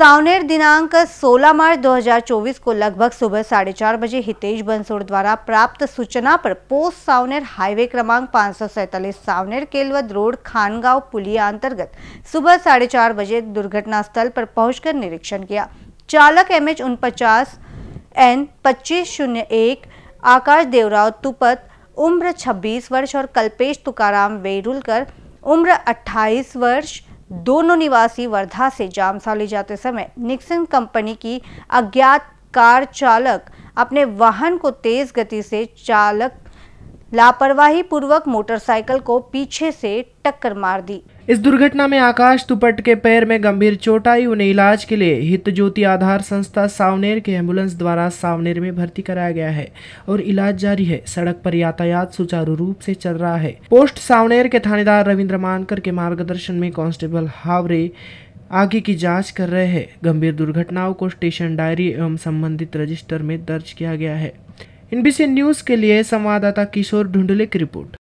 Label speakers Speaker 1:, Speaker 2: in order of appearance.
Speaker 1: सावनेर दिनांक 16 मार्च 2024 को लगभग सुबह साढ़े चार बजे हितेश बंसोड़ द्वारा प्राप्त सूचना पर पोस्ट सावनेर हाईवे क्रमांक पाँच सावनेर केलवद रोड खानगांव पुलिया अंतर्गत सुबह साढ़े चार बजे दुर्घटना स्थल पर पहुंचकर निरीक्षण किया चालक एम एच उनपचास एन पच्चीस शून्य एक आकाश देवराव तुपत उम्र छब्बीस वर्ष और कल्पेश तुकाराम वेरुलकर उम्र अट्ठाईस वर्ष दोनों निवासी वर्धा से जामसा ले जाते समय निक्सन कंपनी की अज्ञात कार चालक अपने वाहन को तेज गति से चालक लापरवाही पूर्वक मोटरसाइकिल को पीछे से टक्कर मार दी
Speaker 2: इस दुर्घटना में आकाश तुपट के पैर में गंभीर चोट आई उन्हें इलाज के लिए हित ज्योति आधार संस्था सावनेर के एम्बुलेंस द्वारा सावनेर में भर्ती कराया गया है और इलाज जारी है सड़क पर यातायात सुचारू रूप से चल रहा है पोस्ट सावनेर के थानेदार रविंद्र मानकर के मार्गदर्शन में कांस्टेबल हावरे आगे की जांच कर रहे हैं गंभीर दुर्घटनाओं को स्टेशन डायरी एवं संबंधित रजिस्टर में दर्ज किया गया है एनबीसी न्यूज़ के लिए संवाददाता किशोर ढूंढले की रिपोर्ट